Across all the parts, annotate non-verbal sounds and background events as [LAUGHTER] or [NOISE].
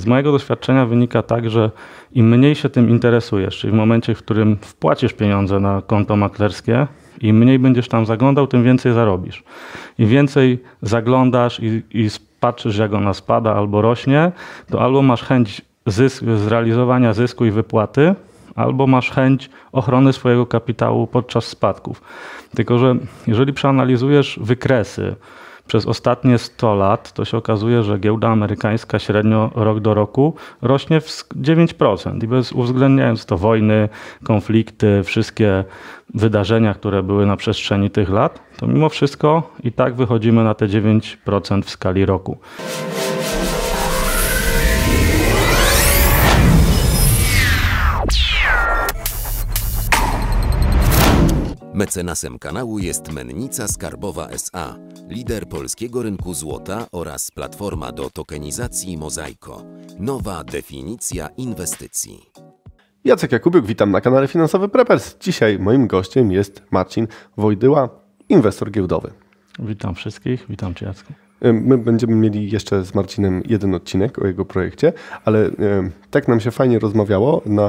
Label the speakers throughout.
Speaker 1: Z mojego doświadczenia wynika tak, że im mniej się tym interesujesz, czyli w momencie, w którym wpłacisz pieniądze na konto maklerskie, im mniej będziesz tam zaglądał, tym więcej zarobisz. Im więcej zaglądasz i, i patrzysz, jak ona spada albo rośnie, to albo masz chęć zysk, zrealizowania zysku i wypłaty, albo masz chęć ochrony swojego kapitału podczas spadków. Tylko, że jeżeli przeanalizujesz wykresy, przez ostatnie 100 lat to się okazuje, że giełda amerykańska średnio rok do roku rośnie w 9% i bez uwzględniając to wojny, konflikty, wszystkie wydarzenia, które były na przestrzeni tych lat, to mimo wszystko i tak wychodzimy na te 9% w skali roku. Mecenasem kanału jest Mennica Skarbowa SA, lider polskiego rynku złota oraz platforma do tokenizacji Mozaiko. Nowa definicja inwestycji.
Speaker 2: Jacek Jakubiuk, witam na kanale Finansowy Preppers. Dzisiaj moim gościem jest Marcin Wojdyła, inwestor giełdowy.
Speaker 1: Witam wszystkich, witam Cię Jacku.
Speaker 2: My będziemy mieli jeszcze z Marcinem jeden odcinek o jego projekcie, ale tak nam się fajnie rozmawiało na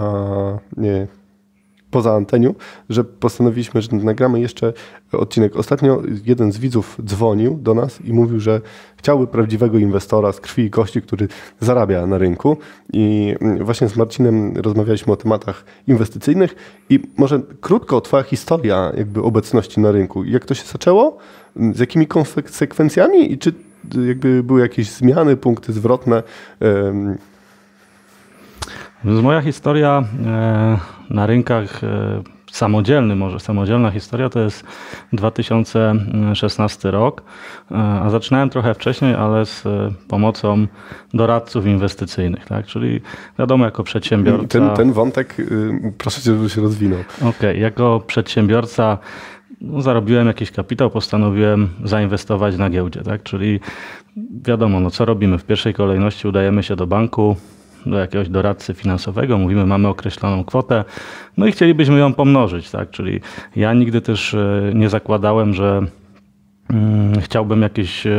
Speaker 2: poza anteniu, że postanowiliśmy, że nagramy jeszcze odcinek. Ostatnio jeden z widzów dzwonił do nas i mówił, że chciałby prawdziwego inwestora z krwi i kości, który zarabia na rynku. I mm, właśnie z Marcinem rozmawialiśmy o tematach inwestycyjnych i może krótko twoja historia jakby obecności na rynku. Jak to się zaczęło? Z jakimi konsekwencjami i czy y, jakby były jakieś zmiany, punkty zwrotne?
Speaker 1: Więc moja historia e, na rynkach e, samodzielny, może samodzielna historia, to jest 2016 rok. E, a zaczynałem trochę wcześniej, ale z pomocą doradców inwestycyjnych, tak? Czyli wiadomo, jako przedsiębiorca. Ten, ten
Speaker 2: wątek y, proszę cię, żeby się rozwinął.
Speaker 1: Okej, okay, jako przedsiębiorca no, zarobiłem jakiś kapitał, postanowiłem zainwestować na giełdzie, tak? Czyli wiadomo, no co robimy? W pierwszej kolejności udajemy się do banku, do jakiegoś doradcy finansowego, mówimy, mamy określoną kwotę, no i chcielibyśmy ją pomnożyć, tak? Czyli ja nigdy też e, nie zakładałem, że mm, chciałbym jakieś e,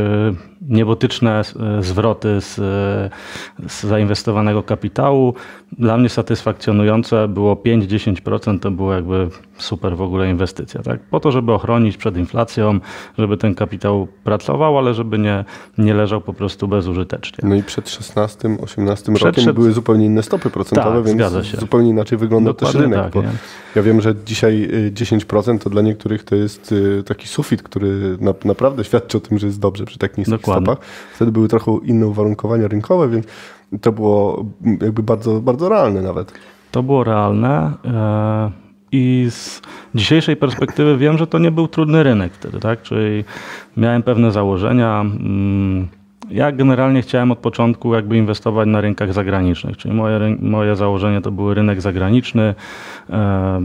Speaker 1: niebotyczne e, zwroty z, e, z zainwestowanego kapitału. Dla mnie satysfakcjonujące było 5-10%, to było jakby super w ogóle inwestycja. Tak? Po to, żeby ochronić przed inflacją, żeby ten kapitał pracował, ale żeby nie, nie leżał po prostu bezużytecznie. No i przed 16-18 rokiem przed... były zupełnie
Speaker 2: inne stopy procentowe, tak, więc zupełnie inaczej wygląda Dokładnie też rynek. Tak, ja wiem, że dzisiaj 10% e, to dla niektórych to jest taki sufit, który na, naprawdę świadczy o tym, że jest dobrze przy tak niskich stopach. Wtedy były trochę inne uwarunkowania rynkowe, więc to było jakby bardzo, bardzo realne nawet.
Speaker 1: To było realne. E, I z dzisiejszej perspektywy wiem, że to nie był trudny rynek wtedy, tak? Czyli miałem pewne założenia. Mm, ja generalnie chciałem od początku jakby inwestować na rynkach zagranicznych, czyli moje, moje założenie to był rynek zagraniczny. E,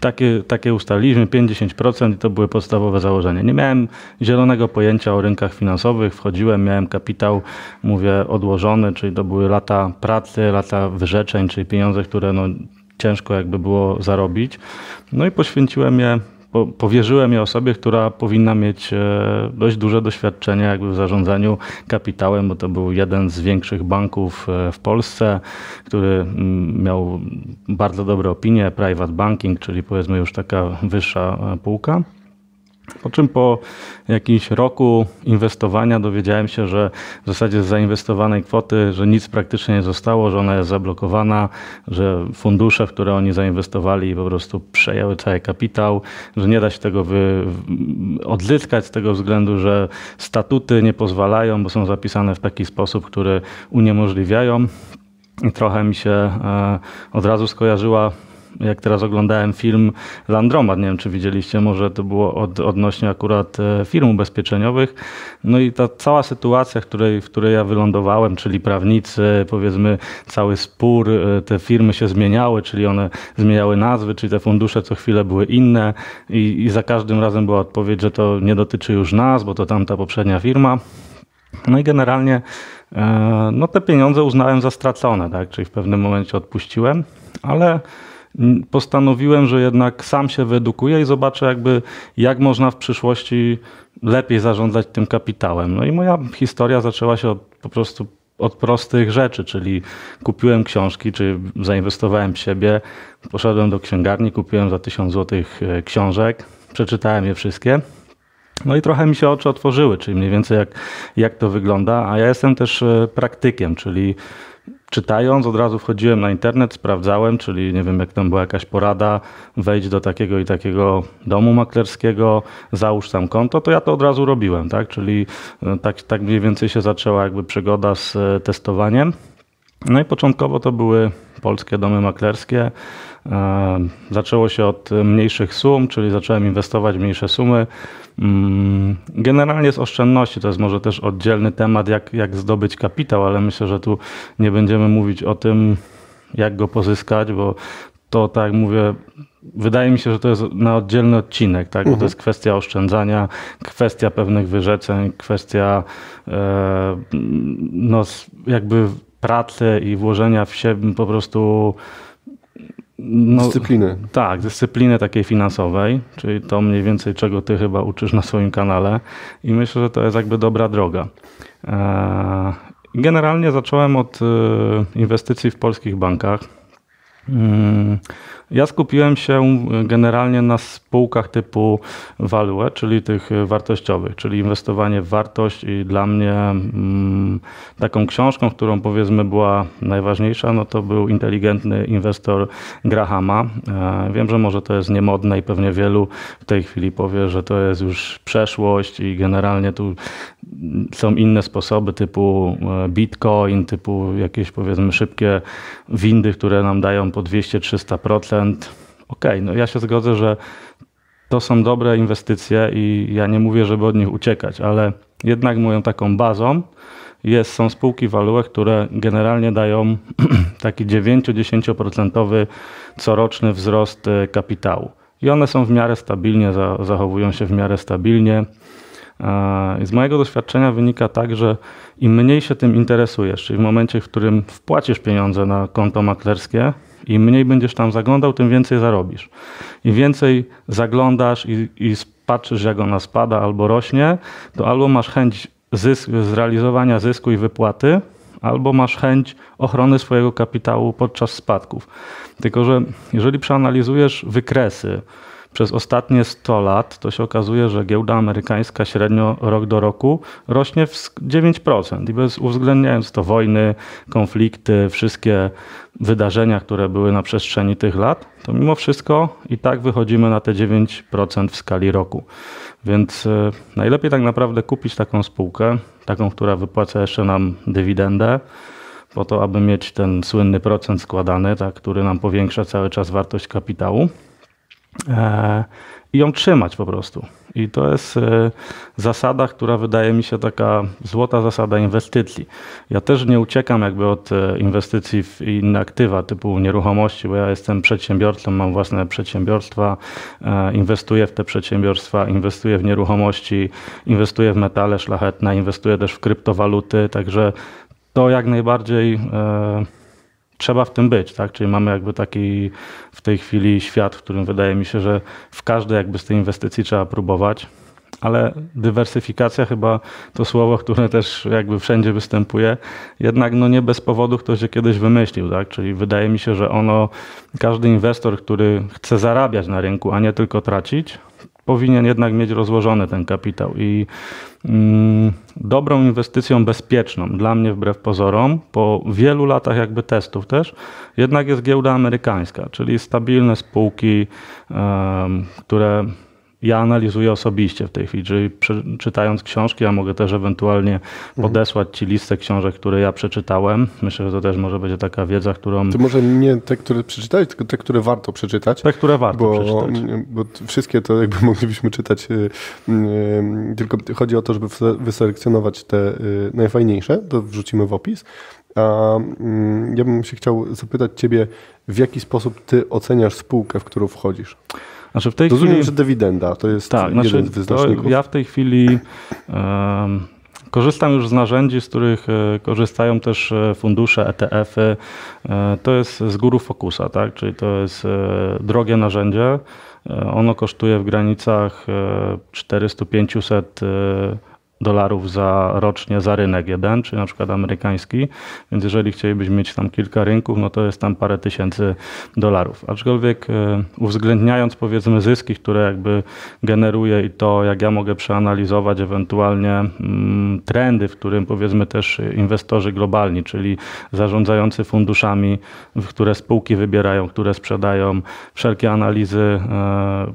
Speaker 1: takie, takie ustaliliśmy, 50% i to były podstawowe założenia. Nie miałem zielonego pojęcia o rynkach finansowych, wchodziłem, miałem kapitał, mówię, odłożony, czyli to były lata pracy, lata wyrzeczeń, czyli pieniądze, które no, ciężko jakby było zarobić. No i poświęciłem je powierzyłem je osobie, która powinna mieć e, dość duże doświadczenie jakby w zarządzaniu kapitałem, bo to był jeden z większych banków e, w Polsce, który mm, miał bardzo dobre opinie, private banking, czyli powiedzmy już taka wyższa e, półka. Po czym po jakimś roku inwestowania dowiedziałem się, że w zasadzie z zainwestowanej kwoty, że nic praktycznie nie zostało, że ona jest zablokowana, że fundusze, w które oni zainwestowali po prostu przejęły cały kapitał, że nie da się tego wy... odzyskać z tego względu, że statuty nie pozwalają, bo są zapisane w taki sposób, który uniemożliwiają. I trochę mi się e, od razu skojarzyła jak teraz oglądałem film Landromat, nie wiem czy widzieliście, może to było od, odnośnie akurat e, firm ubezpieczeniowych. No i ta cała sytuacja, w której, w której ja wylądowałem, czyli prawnicy, powiedzmy cały spór, e, te firmy się zmieniały, czyli one zmieniały nazwy, czyli te fundusze co chwilę były inne i, i za każdym razem była odpowiedź, że to nie dotyczy już nas, bo to tamta poprzednia firma. No i generalnie e, no te pieniądze uznałem za stracone, tak? czyli w pewnym momencie odpuściłem, ale postanowiłem, że jednak sam się wyedukuję i zobaczę jakby jak można w przyszłości lepiej zarządzać tym kapitałem. No i moja historia zaczęła się od, po prostu od prostych rzeczy, czyli kupiłem książki, czy zainwestowałem w siebie, poszedłem do księgarni, kupiłem za 1000 zł e, książek, przeczytałem je wszystkie. No i trochę mi się oczy otworzyły, czyli mniej więcej jak, jak to wygląda, a ja jestem też e, praktykiem, czyli czytając, od razu wchodziłem na internet, sprawdzałem, czyli nie wiem, jak tam była jakaś porada, wejdź do takiego i takiego domu maklerskiego, załóż tam konto, to ja to od razu robiłem, tak? Czyli e, tak, tak mniej więcej się zaczęła jakby przygoda z e, testowaniem. No i początkowo to były polskie domy maklerskie. E, zaczęło się od e, mniejszych sum, czyli zacząłem inwestować w mniejsze sumy. Mm, generalnie z oszczędności to jest może też oddzielny temat, jak, jak zdobyć kapitał, ale myślę, że tu nie będziemy mówić o tym, jak go pozyskać, bo to tak mówię, wydaje mi się, że to jest na oddzielny odcinek, tak? bo to mhm. jest kwestia oszczędzania, kwestia pewnych wyrzeczeń, kwestia e, no, jakby pracy i włożenia w siebie po prostu no, dyscypliny. Tak, dyscypliny takiej finansowej, czyli to mniej więcej czego ty chyba uczysz na swoim kanale i myślę, że to jest jakby dobra droga. E, generalnie zacząłem od e, inwestycji w polskich bankach. Mm, ja skupiłem się e, generalnie na spółkach typu value, czyli tych e, wartościowych, czyli inwestowanie w wartość i dla mnie mm, taką książką, którą powiedzmy była najważniejsza, no to był inteligentny inwestor Grahama. E, wiem, że może to jest niemodne i pewnie wielu w tej chwili powie, że to jest już przeszłość i generalnie tu są inne sposoby typu bitcoin, typu jakieś powiedzmy szybkie windy, które nam dają po 200-300%. Okej, okay, no ja się zgodzę, że to są dobre inwestycje i ja nie mówię, żeby od nich uciekać, ale jednak moją taką bazą jest, są spółki walułek, które generalnie dają [CLEARS THROAT] taki 9-10% coroczny wzrost e, kapitału. I one są w miarę stabilnie, zachowują się w miarę stabilnie. E, z mojego doświadczenia wynika tak, że im mniej się tym interesujesz, czyli w momencie, w którym wpłacisz pieniądze na konto maklerskie, im mniej będziesz tam zaglądał, tym więcej zarobisz. Im więcej zaglądasz i, i patrzysz, jak ona spada albo rośnie, to albo masz chęć zysk, zrealizowania zysku i wypłaty, albo masz chęć ochrony swojego kapitału podczas spadków. Tylko, że jeżeli przeanalizujesz wykresy przez ostatnie 100 lat, to się okazuje, że giełda amerykańska średnio rok do roku rośnie w 9% i bez uwzględniając to wojny, konflikty, wszystkie wydarzenia, które były na przestrzeni tych lat, to mimo wszystko i tak wychodzimy na te 9% w skali roku. Więc e, najlepiej tak naprawdę kupić taką spółkę, taką, która wypłaca jeszcze nam dywidendę, po to, aby mieć ten słynny procent składany, tak, który nam powiększa cały czas wartość kapitału. E, i ją trzymać po prostu. I to jest e, zasada, która wydaje mi się taka złota zasada inwestycji. Ja też nie uciekam jakby od e, inwestycji w inne aktywa typu nieruchomości, bo ja jestem przedsiębiorcą, mam własne przedsiębiorstwa, e, inwestuję w te przedsiębiorstwa, inwestuję w nieruchomości, inwestuję w metale szlachetne, inwestuję też w kryptowaluty, także to jak najbardziej trzeba w tym być, tak? Czyli mamy jakby taki w tej chwili świat, w którym wydaje mi się, że w każdej jakby z tej inwestycji trzeba próbować. Ale dywersyfikacja chyba to słowo, które też jakby wszędzie występuje, jednak no nie bez powodu ktoś je kiedyś wymyślił, tak? Czyli wydaje mi się, że ono, każdy inwestor, który chce zarabiać na rynku, a nie tylko tracić, powinien jednak mieć rozłożony ten kapitał. I mm, dobrą inwestycją bezpieczną dla mnie wbrew pozorom, po wielu latach jakby testów też, jednak jest giełda amerykańska, czyli stabilne spółki, które ja analizuję osobiście w tej chwili, czyli czytając książki, ja mogę też ewentualnie mhm. podesłać Ci listę książek, które ja przeczytałem. Myślę, że to też może będzie taka wiedza, którą... To
Speaker 2: może nie te, które przeczytałeś, tylko te, które warto przeczytać. Te, które warto bo, przeczytać. Bo wszystkie to jakby [LAUGHS] moglibyśmy czytać, y, y, tylko chodzi o to, żeby wyselekcjonować te y, najfajniejsze, to wrzucimy w opis. A mm, ja bym się chciał zapytać Ciebie, w jaki sposób Ty oceniasz spółkę, w którą wchodzisz?
Speaker 1: Znaczy w tej Rozumiem, chwili... że
Speaker 2: dywidenda to jest tak, jeden znaczy, z wyznaczników.
Speaker 1: Ja w tej chwili um, korzystam już z narzędzi, z których e, korzystają też e, fundusze, ETF-y. E, to jest z Guru Focusa, tak? czyli to jest drogie narzędzie. Ono kosztuje w granicach 400-500 dolarów za rocznie za rynek jeden, czy na przykład amerykański. Więc jeżeli chcielibyśmy mieć tam kilka rynków, no to jest tam parę tysięcy dolarów. Aczkolwiek e, uwzględniając powiedzmy zyski, które jakby generuje i to, jak ja mogę przeanalizować ewentualnie mm, trendy, w którym powiedzmy też inwestorzy globalni, czyli zarządzający funduszami, w które spółki wybierają, które sprzedają, wszelkie analizy, e,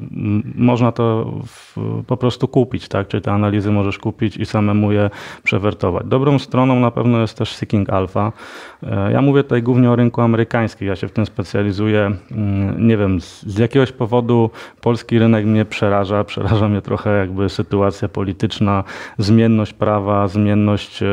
Speaker 1: można to po prostu kupić, tak? Czy te analizy możesz kupić i samemu je przewertować. Dobrą stroną na pewno jest też Seeking Alpha. E, ja mówię tutaj głównie o rynku amerykańskim, ja się w tym specjalizuję. Mm, nie wiem, z jakiegoś powodu polski rynek mnie przeraża, przeraża mnie trochę jakby sytuacja polityczna, zmienność prawa, zmienność e,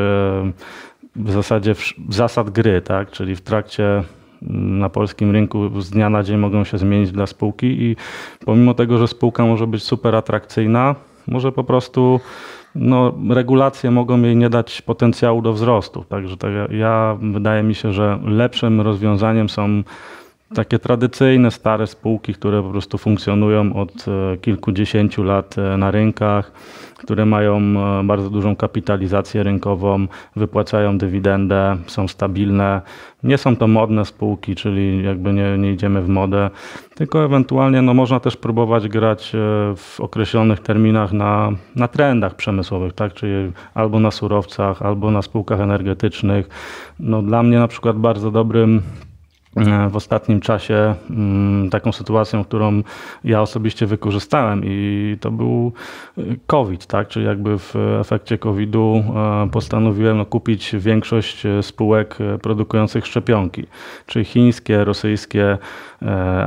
Speaker 1: w zasadzie zasad gry, tak? czyli w trakcie mm, na polskim rynku z dnia na dzień mogą się zmienić dla spółki i pomimo tego, że spółka może być super atrakcyjna, może po prostu no, regulacje mogą jej nie dać potencjału do wzrostu. Także tak, ja, ja, wydaje mi się, że lepszym rozwiązaniem są takie tradycyjne, stare spółki, które po prostu funkcjonują od e, kilkudziesięciu lat e, na rynkach, które mają e, bardzo dużą kapitalizację rynkową, wypłacają dywidendę, są stabilne. Nie są to modne spółki, czyli jakby nie, nie idziemy w modę, tylko ewentualnie no, można też próbować grać w określonych terminach na, na trendach przemysłowych, tak? czyli albo na surowcach, albo na spółkach energetycznych. No, dla mnie na przykład bardzo dobrym E, w ostatnim czasie mm, taką sytuacją, którą ja osobiście wykorzystałem i to był e, COVID, tak? Czyli jakby w efekcie COVID-u e, postanowiłem no, kupić większość spółek produkujących szczepionki, czyli chińskie, rosyjskie,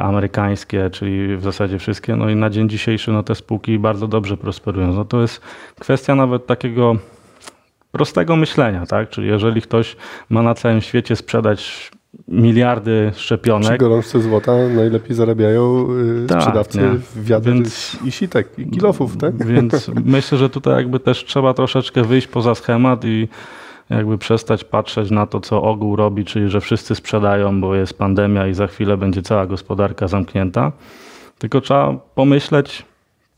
Speaker 1: amerykańskie, czyli w zasadzie wszystkie. No i na dzień dzisiejszy no, te spółki bardzo dobrze prosperują. No to jest kwestia nawet takiego prostego myślenia, tak? Czyli jeżeli ktoś ma na całym świecie sprzedać miliardy szczepionek. Przy
Speaker 2: gorączce złota najlepiej zarabiają y, tak, sprzedawcy nie. wiatr i sitek, i kilofów. Tak? Więc
Speaker 1: myślę, że tutaj jakby też trzeba troszeczkę wyjść poza schemat i jakby przestać patrzeć na to, co ogół robi, czyli że wszyscy sprzedają, bo jest pandemia i za chwilę będzie cała gospodarka zamknięta. Tylko trzeba pomyśleć,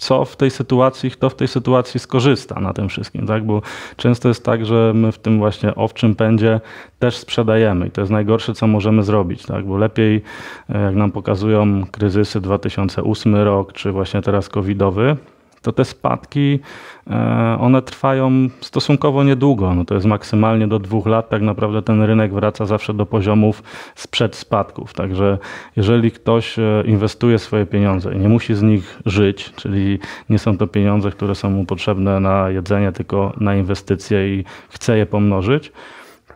Speaker 1: co w tej sytuacji, kto w tej sytuacji skorzysta na tym wszystkim, tak? Bo często jest tak, że my w tym właśnie owczym pędzie też sprzedajemy i to jest najgorsze, co możemy zrobić, tak? Bo lepiej, e, jak nam pokazują kryzysy 2008 rok, czy właśnie teraz covidowy, to te spadki e, one trwają stosunkowo niedługo. No to jest maksymalnie do dwóch lat. Tak naprawdę ten rynek wraca zawsze do poziomów sprzed spadków. Także jeżeli ktoś e, inwestuje swoje pieniądze i nie musi z nich żyć, czyli nie są to pieniądze, które są mu potrzebne na jedzenie, tylko na inwestycje i chce je pomnożyć,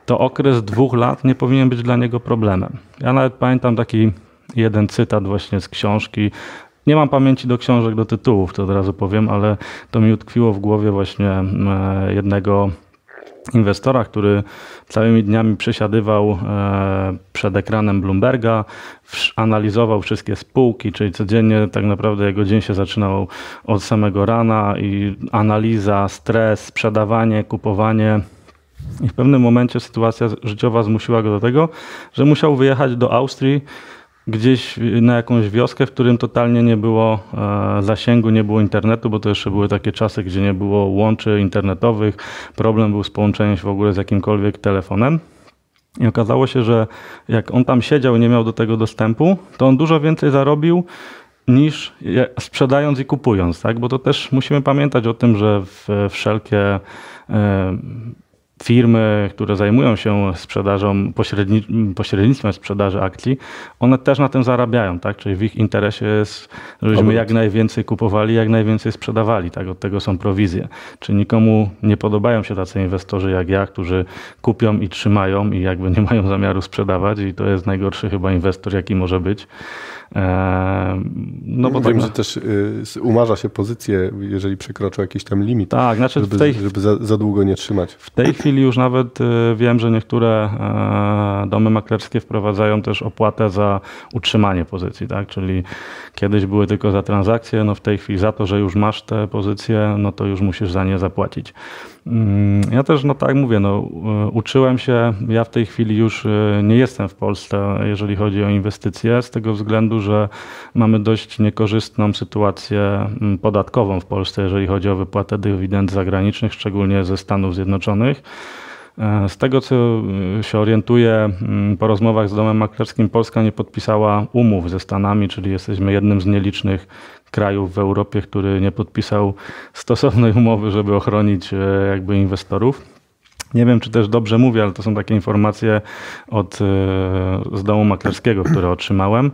Speaker 1: to okres dwóch lat nie powinien być dla niego problemem. Ja nawet pamiętam taki jeden cytat właśnie z książki nie mam pamięci do książek, do tytułów, to od razu powiem, ale to mi utkwiło w głowie właśnie e, jednego inwestora, który całymi dniami przesiadywał e, przed ekranem Bloomberga, analizował wszystkie spółki, czyli codziennie tak naprawdę jego dzień się zaczynał od samego rana i analiza, stres, sprzedawanie, kupowanie. I w pewnym momencie sytuacja życiowa zmusiła go do tego, że musiał wyjechać do Austrii gdzieś na jakąś wioskę, w którym totalnie nie było e, zasięgu, nie było internetu, bo to jeszcze były takie czasy, gdzie nie było łączy internetowych, problem był z połączeniem się w ogóle z jakimkolwiek telefonem. I okazało się, że jak on tam siedział i nie miał do tego dostępu, to on dużo więcej zarobił niż sprzedając i kupując, tak? Bo to też musimy pamiętać o tym, że wszelkie e, firmy, które zajmują się sprzedażą, pośredni, pośrednictwem sprzedaży akcji, one też na tym zarabiają, tak? Czyli w ich interesie jest, żebyśmy jak najwięcej kupowali, jak najwięcej sprzedawali, tak? Od tego są prowizje. Czy nikomu nie podobają się tacy inwestorzy jak ja, którzy kupią i trzymają i jakby nie mają zamiaru sprzedawać i to jest najgorszy chyba inwestor, jaki może być. No bo Wiem, tak, że no. też y, umarza
Speaker 2: się pozycję, jeżeli przekroczą
Speaker 1: jakiś tam limit, tak, znaczy żeby, tej, żeby
Speaker 2: za, za, długo nie trzymać. W tej
Speaker 1: chwili już nawet y, wiem, że niektóre e, domy maklerskie wprowadzają też opłatę za utrzymanie pozycji, tak? czyli kiedyś były tylko za transakcje, no w tej chwili za to, że już masz te pozycje, no to już musisz za nie zapłacić. Mm, ja też, no tak mówię, no, e, uczyłem się. Ja w tej chwili już e, nie jestem w Polsce, jeżeli chodzi o inwestycje, z tego względu, że mamy dość niekorzystną sytuację mm, podatkową w Polsce, jeżeli chodzi o wypłatę dywidend zagranicznych, szczególnie ze Stanów Zjednoczonych. E, z tego, co e, się orientuję mm, po rozmowach z domem maklerskim, Polska nie podpisała umów ze Stanami, czyli jesteśmy jednym z nielicznych krajów w Europie, który nie podpisał stosownej [LAUGHS] umowy, żeby ochronić e, jakby inwestorów. Nie wiem, czy też dobrze mówię, ale to są takie informacje od, z domu maklerskiego, które otrzymałem.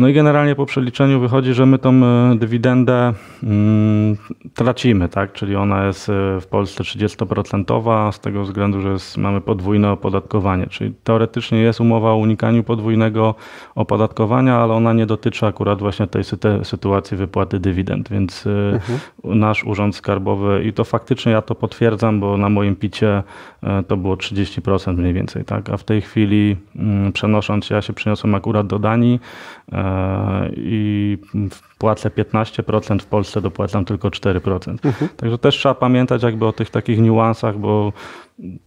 Speaker 1: No i generalnie po przeliczeniu wychodzi, że my tą e, dywidendę mm, tracimy, tak? Czyli ona jest e, w Polsce 30% z tego względu, że jest, mamy podwójne opodatkowanie. Czyli teoretycznie jest umowa o unikaniu podwójnego opodatkowania, ale ona nie dotyczy akurat właśnie tej sytuacji wypłaty dywidend, więc e, mhm. nasz urząd skarbowy i to faktycznie ja to potwierdzam, bo na moim picie to było 30% mniej więcej, tak? A w tej chwili mm, przenosząc się, ja się przeniosłem akurat do Danii i płacę 15%, w Polsce dopłacam tylko 4%. Mhm. Także też trzeba pamiętać jakby o tych takich niuansach, bo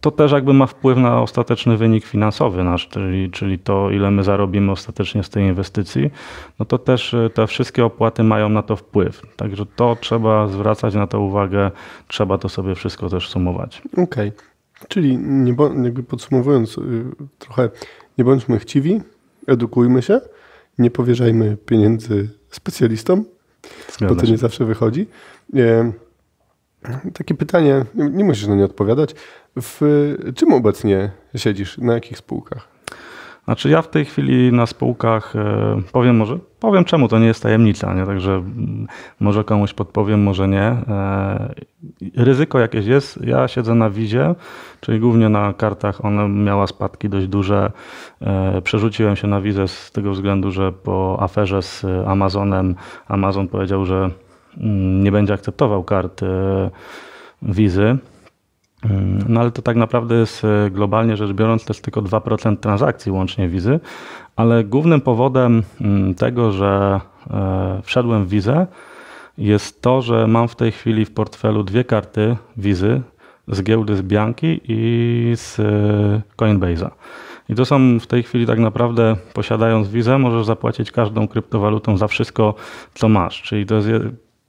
Speaker 1: to też jakby ma wpływ na ostateczny wynik finansowy nasz, czyli, czyli to, ile my zarobimy ostatecznie z tej inwestycji, no to też e, te wszystkie opłaty mają na to wpływ. Także to trzeba zwracać na to uwagę, trzeba to sobie wszystko też sumować.
Speaker 2: Okej. Okay. Czyli nie, jakby podsumowując y, trochę, nie bądźmy chciwi, edukujmy się, nie powierzajmy pieniędzy specjalistom, Zgadza bo to się. nie zawsze wychodzi. E, takie pytanie, nie musisz na nie odpowiadać. W czym obecnie siedzisz? Na jakich spółkach?
Speaker 1: Znaczy ja w tej chwili na spółkach e, powiem może, powiem czemu, to nie jest tajemnica, nie? także mm, może komuś podpowiem, może nie. E, ryzyko jakieś jest, ja siedzę na wizie, czyli głównie na kartach, ona miała spadki dość duże. E, przerzuciłem się na wizę z tego względu, że po aferze z Amazonem, Amazon powiedział, że mm, nie będzie akceptował kart wizy. Mm, no ale to tak naprawdę jest e, globalnie rzecz biorąc, to jest tylko 2% transakcji łącznie wizy, ale głównym powodem mm, tego, że e, wszedłem w wizę, jest to, że mam w tej chwili w portfelu dwie karty wizy z giełdy z Bianki i z e, Coinbase'a. I to są w tej chwili tak naprawdę, posiadając wizę, możesz zapłacić każdą kryptowalutą za wszystko, co masz. Czyli to jest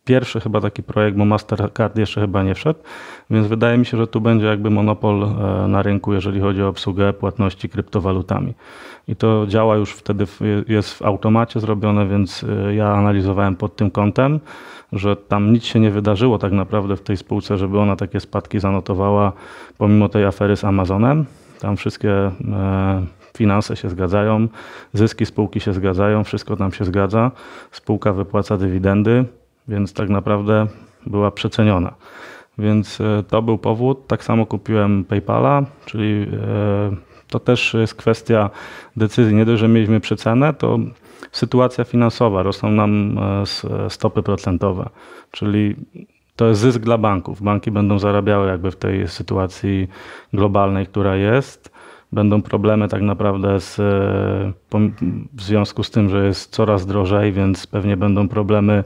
Speaker 1: pierwszy chyba taki projekt, bo Mastercard jeszcze chyba nie wszedł, więc wydaje mi się, że tu będzie jakby monopol e, na rynku, jeżeli chodzi o obsługę płatności kryptowalutami. I to działa już wtedy, jest w automacie zrobione, więc e, ja analizowałem pod tym kątem, że tam nic się nie wydarzyło tak naprawdę w tej spółce, żeby ona takie spadki zanotowała, pomimo tej afery z Amazonem. Tam wszystkie e, finanse się zgadzają, zyski spółki się zgadzają, wszystko tam się zgadza. Spółka wypłaca dywidendy więc tak naprawdę była przeceniona. Więc e, to był powód. Tak samo kupiłem PayPala, czyli e, to też jest kwestia decyzji. Nie dość, że mieliśmy przecenę, to sytuacja finansowa, rosną nam e, stopy procentowe, czyli to jest zysk dla banków. Banki będą zarabiały jakby w tej sytuacji globalnej, która jest będą problemy tak naprawdę z, e, w związku z tym, że jest coraz drożej, więc pewnie będą problemy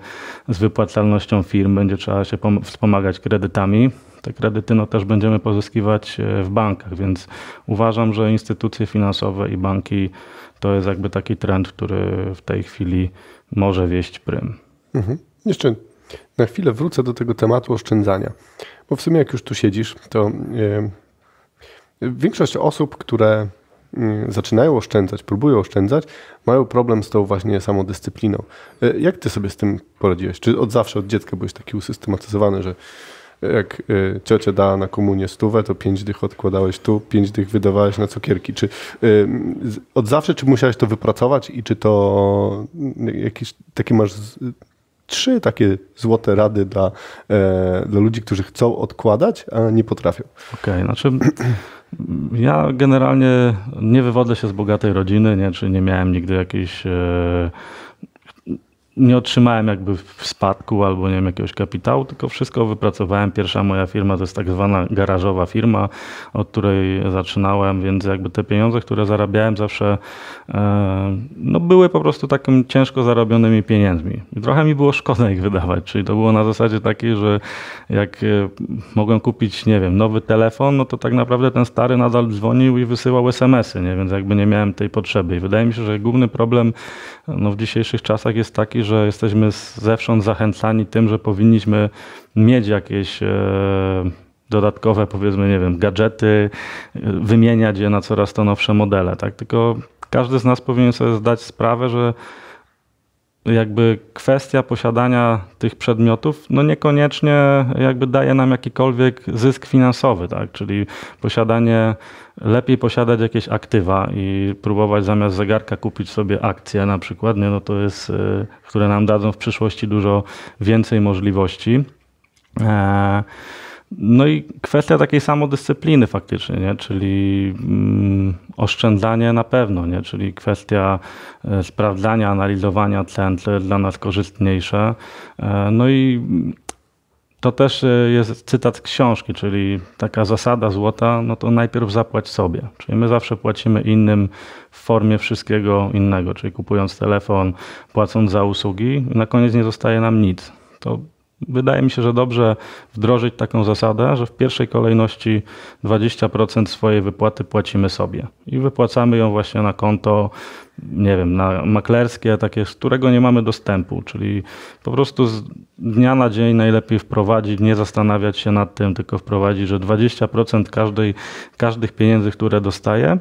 Speaker 1: z wypłacalnością firm, będzie trzeba się wspomagać kredytami. Te kredyty no, też będziemy pozyskiwać e, w bankach, więc uważam, że instytucje finansowe i banki to jest jakby taki trend, który w tej chwili może wieść prym.
Speaker 2: Mhm. Jeszcze na chwilę wrócę do tego tematu oszczędzania, bo w sumie jak już tu siedzisz, to e, Większość osób, które mm, zaczynają oszczędzać, próbują oszczędzać, mają problem z tą właśnie samodyscypliną. E, jak ty sobie z tym poradziłeś? Czy od zawsze, od dziecka byłeś taki usystematyzowany, że jak e, ciocia dała na komunie stówę, to pięć dych odkładałeś tu, pięć dych wydawałeś na cukierki. Czy e, od zawsze, czy musiałeś to wypracować i czy to mm, jakieś takie masz trzy takie złote rady dla, dla ludzi, którzy chcą odkładać, a nie potrafią? Okej, okay, znaczy... Ja
Speaker 1: generalnie nie wywodzę się z bogatej rodziny, nie, czy nie miałem nigdy jakiejś e, nie otrzymałem jakby w spadku albo nie wiem, jakiegoś kapitału, tylko wszystko wypracowałem. Pierwsza moja firma to jest tak zwana garażowa firma, od której zaczynałem, więc jakby te pieniądze, które zarabiałem zawsze e, no, były po prostu takim ciężko zarobionymi pieniędzmi. I trochę mi było szkoda ich wydawać, czyli to było na zasadzie takiej, że jak e, mogłem kupić, nie wiem, nowy telefon, no to tak naprawdę ten stary nadal dzwonił i wysyłał SMS-y, nie? więc jakby nie miałem tej potrzeby. I wydaje mi się, że główny problem no, w dzisiejszych czasach jest taki, że że jesteśmy zewsząd zachęcani tym, że powinniśmy mieć jakieś e, dodatkowe, powiedzmy, nie wiem, gadżety, e, wymieniać je na coraz to nowsze modele, tak? Tylko każdy z nas powinien sobie zdać sprawę, że jakby kwestia posiadania tych przedmiotów, no niekoniecznie jakby daje nam jakikolwiek zysk finansowy, tak? Czyli posiadanie lepiej posiadać jakieś aktywa i próbować zamiast zegarka kupić sobie akcje na przykład, nie? no to jest, y, które nam dadzą w przyszłości dużo więcej możliwości. E, no i kwestia takiej samodyscypliny faktycznie, nie? czyli mm, oszczędzanie na pewno, nie? czyli kwestia e, sprawdzania, analizowania cen, co jest dla nas korzystniejsze. E, no i to też e, jest cytat z książki, czyli taka zasada złota, no to najpierw zapłać sobie. Czyli my zawsze płacimy innym w formie wszystkiego innego, czyli kupując telefon, płacąc za usługi na koniec nie zostaje nam nic. To wydaje mi się, że dobrze wdrożyć taką zasadę, że w pierwszej kolejności 20% swojej wypłaty płacimy sobie i wypłacamy ją właśnie na konto nie wiem, na maklerskie takie, z którego nie mamy dostępu, czyli po prostu z dnia na dzień najlepiej wprowadzić, nie zastanawiać się nad tym, tylko wprowadzić, że 20% każdej, każdych pieniędzy, które dostaję,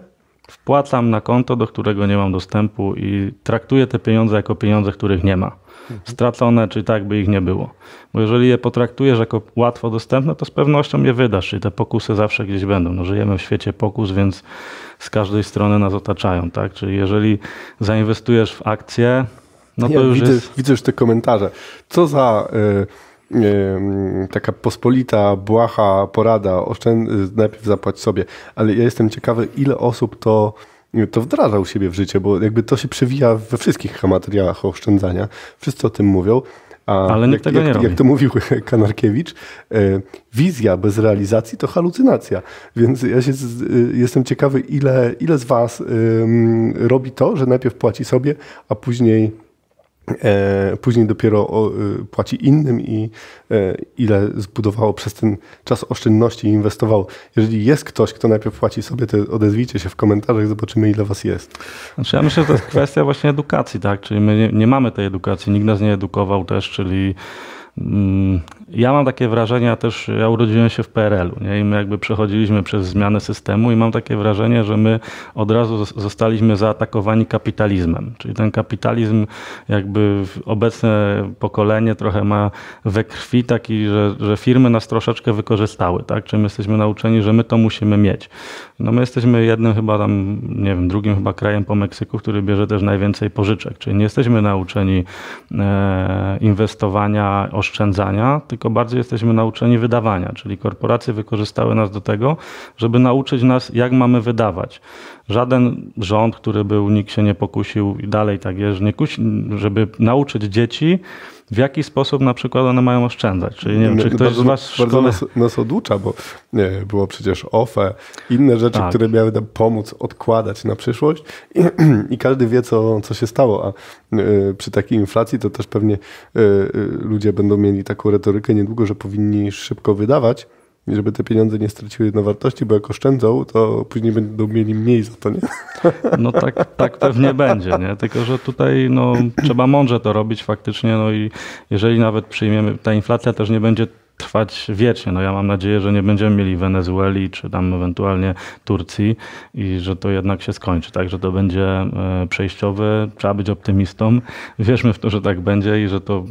Speaker 1: wpłacam na konto, do którego nie mam dostępu i traktuję te pieniądze jako pieniądze, których nie ma stracone, czy tak by ich nie było. Bo jeżeli je potraktujesz jako łatwo dostępne, to z pewnością je wydasz, czyli te pokusy zawsze gdzieś będą. No, żyjemy w świecie pokus, więc z każdej strony nas otaczają. Tak? Czyli jeżeli zainwestujesz w akcje, no to ja już widzę, jest...
Speaker 2: już te komentarze. Co za... E, e, taka pospolita, błaha porada, oszczęd... E, najpierw zapłać sobie, ale ja jestem ciekawy, ile osób to to wdrażał siebie w życie, bo jakby to się przewija we wszystkich materiałach oszczędzania. Wszyscy o tym mówią. A Ale nikt jak, tego nie jak, robi. Jak to mówił [LAUGHS] Kanarkiewicz, e, wizja bez realizacji to halucynacja. Więc ja się, e, jestem ciekawy, ile, ile z Was robi to, że najpierw płaci sobie, a później E, później dopiero y, płaci innym i e, ile zbudowało przez ten czas oszczędności i inwestował. Jeżeli jest ktoś, kto najpierw płaci sobie, to odezwijcie się w komentarzach, zobaczymy ile was
Speaker 1: jest. Znaczy ja myślę, że to jest kwestia właśnie edukacji, tak? Czyli my nie, nie mamy tej edukacji, nikt nas nie edukował też, czyli Mm, ja mam takie wrażenie, też ja urodziłem się w PRL-u nie? i my jakby przechodziliśmy przez zmianę systemu i mam takie wrażenie, że my od razu zostaliśmy zaatakowani kapitalizmem. Czyli ten kapitalizm jakby obecne pokolenie trochę ma we krwi taki, że, że firmy nas troszeczkę wykorzystały. Tak? Czy my jesteśmy nauczeni, że my to musimy mieć. No my jesteśmy jednym chyba tam, nie wiem, drugim chyba krajem po Meksyku, który bierze też najwięcej pożyczek, czyli nie jesteśmy nauczeni e, inwestowania, oszczędzania, tylko bardziej jesteśmy nauczeni wydawania, czyli korporacje wykorzystały nas do tego, żeby nauczyć nas, jak mamy wydawać. Żaden rząd, który był, nikt się nie pokusił i dalej tak jest, żeby nauczyć dzieci, w jaki sposób na przykład one mają oszczędzać. Czyli nie wiem, czy ktoś bardzo, z Was szkole... Bardzo nas,
Speaker 2: nas oducza, bo nie, było przecież OFE, inne rzeczy, tak. które miały nam pomóc odkładać na przyszłość i, [CLEARS THROAT] i, każdy wie, co, co się stało, a y, przy takiej inflacji to też pewnie y, y, ludzie będą mieli taką retorykę niedługo, że powinni szybko wydawać, żeby te pieniądze nie straciły na wartości, bo jak oszczędzą, to później będą mieli mniej za to, nie? [LAUGHS] No
Speaker 1: tak, tak pewnie będzie, nie? Tylko, że tutaj no, trzeba mądrze to robić faktycznie, no i jeżeli nawet przyjmiemy, ta inflacja też nie będzie trwać wiecznie. No ja mam nadzieję, że nie będziemy mieli Wenezueli czy tam ewentualnie Turcji i że to jednak się skończy, tak, że to będzie e, przejściowe. trzeba być optymistą. Wierzmy w to, że tak będzie i że to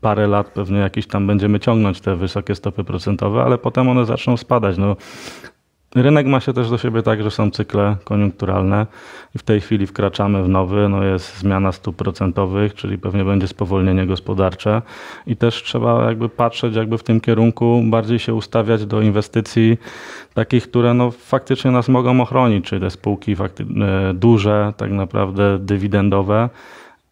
Speaker 1: parę lat pewnie jakieś tam będziemy ciągnąć te wysokie stopy procentowe, ale potem one zaczną spadać. No, Rynek ma się też do siebie tak, że są cykle koniunkturalne i w tej chwili wkraczamy w nowy, no jest zmiana stóp procentowych, czyli pewnie będzie spowolnienie gospodarcze i też trzeba jakby patrzeć jakby w tym kierunku, bardziej się ustawiać do inwestycji takich, które no faktycznie nas mogą ochronić, czyli te spółki e, duże, tak naprawdę dywidendowe,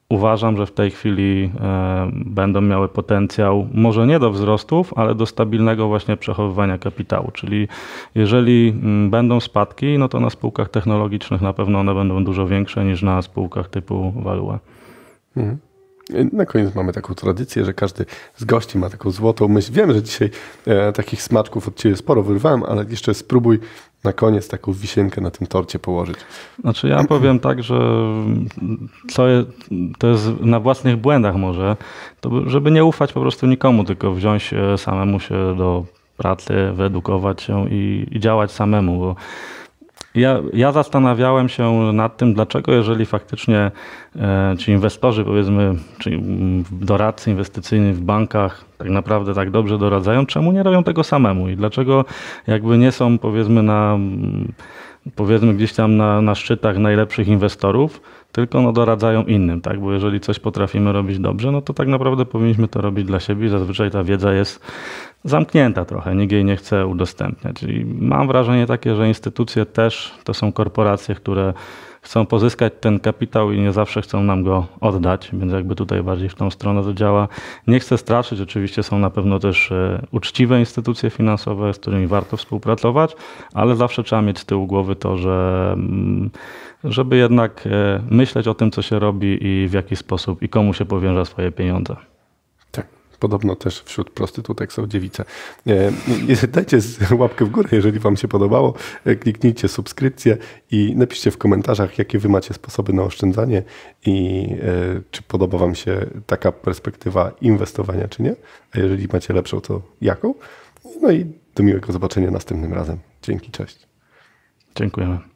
Speaker 1: uważam, że w tej chwili e, będą miały potencjał może nie do wzrostów, ale do stabilnego właśnie przechowywania kapitału. Czyli jeżeli mm, będą spadki, no to na spółkach technologicznych na pewno one będą dużo większe niż na spółkach typu Value. Mhm.
Speaker 2: Na koniec mamy taką tradycję, że każdy z gości ma taką złotą myśl. Wiem, że dzisiaj e, takich smaczków od Ciebie sporo wyrwałem, ale jeszcze spróbuj na koniec taką wisienkę na tym torcie położyć. Znaczy ja powiem
Speaker 1: tak, że co je, to jest na własnych błędach może, to żeby nie ufać po prostu nikomu, tylko wziąć e, samemu się do pracy, wyedukować się i, i działać samemu, bo ja, ja zastanawiałem się nad tym, dlaczego jeżeli faktycznie e, ci inwestorzy, powiedzmy, czy mm, doradcy inwestycyjni w bankach tak naprawdę tak dobrze doradzają, czemu nie robią tego samemu i dlaczego jakby nie są, powiedzmy, na mm, powiedzmy gdzieś tam na, na szczytach najlepszych inwestorów, tylko no doradzają innym, tak? Bo jeżeli coś potrafimy robić dobrze, no to tak naprawdę powinniśmy to robić dla siebie. Zazwyczaj ta wiedza jest zamknięta trochę, nikt jej nie chce udostępniać. I mam wrażenie takie, że instytucje też to są korporacje, które chcą pozyskać ten kapitał i nie zawsze chcą nam go oddać, więc jakby tutaj bardziej w tą stronę to działa. Nie chcę straszyć, oczywiście są na pewno też e, uczciwe instytucje finansowe, z którymi warto współpracować, ale zawsze trzeba mieć z tyłu głowy to, że mm, żeby jednak e, myśleć o tym, co się robi i w jaki sposób i komu się powierza swoje pieniądze. Podobno też wśród prostytutek są dziewice. E, dajcie łapkę
Speaker 2: w górę, jeżeli Wam się podobało. E, kliknijcie subskrypcję i napiszcie w komentarzach, jakie Wy macie sposoby na oszczędzanie i e, czy podoba Wam się taka perspektywa inwestowania, czy nie. A jeżeli macie lepszą, to jaką. No i do miłego zobaczenia
Speaker 1: następnym razem. Dzięki, cześć. Dziękujemy.